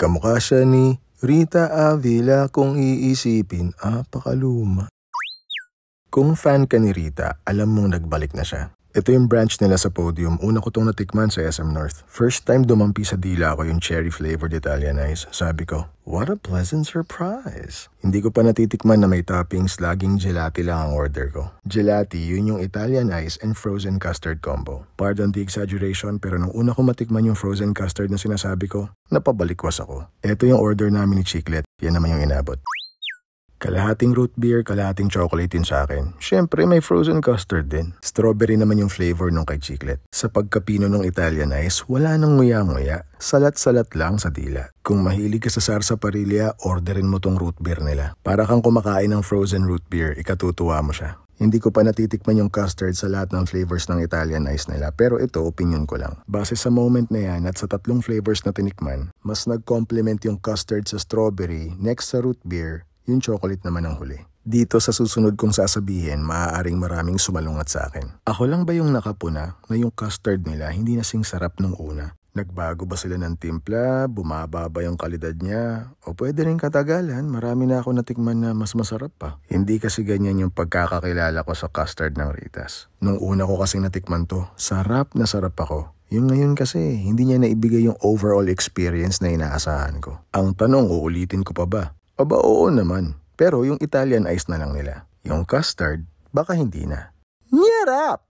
Kamukha siya ni Rita Avila kung iisipin, apakaluma. Kung fan ka ni Rita, alam mong nagbalik na siya. Ito yung branch nila sa podium. Una ko tong natikman sa SM North. First time dumampi sa dila ko yung cherry flavored Italian ice. Sabi ko, what a pleasant surprise. Hindi ko pa natitikman na may toppings, laging gelati lang ang order ko. Gelati, yun yung Italian ice and frozen custard combo. Pardon the exaggeration, pero nung una ko matikman yung frozen custard na sinasabi ko, napabalikwas ako. Ito yung order namin ni Chiclet. Yan naman yung inabot. Kalahating root beer, kalahating chocolate yun sa akin. Siyempre, may frozen custard din. Strawberry naman yung flavor nung kay Chiclet. Sa pagkapino ng Italian ice, wala nang nguya-nguya. Salat-salat lang sa dila. Kung mahilig ka sa sarsa parilya, orderin mo tong root beer nila. Para kang kumakain ng frozen root beer, ikatutuwa mo siya. Hindi ko pa natitikman yung custard sa lahat ng flavors ng Italian ice nila pero ito opinion ko lang. Base sa moment na yan at sa tatlong flavors na tinikman, mas nag-complement yung custard sa strawberry next sa root beer yung chocolate naman ang huli. Dito sa susunod kong sasabihin, maaaring maraming sumalungat sa akin. Ako lang ba yung nakapuna na yung custard nila hindi na sing sarap nung una? Nagbago ba sila ng timpla? Bumaba ba yung kalidad niya? O pwede rin katagalan, marami na ako natikman na mas masarap pa. Hindi kasi ganyan yung pagkakakilala ko sa custard ng Ritas. Nung una ko kasing natikman to, sarap na sarap ako. Yung ngayon kasi, hindi niya naibigay yung overall experience na inaasahan ko. Ang tanong, uulitin ko pa ba? Aba oo naman, pero yung Italian ice na lang nila. Yung custard, baka hindi na. Nyarap!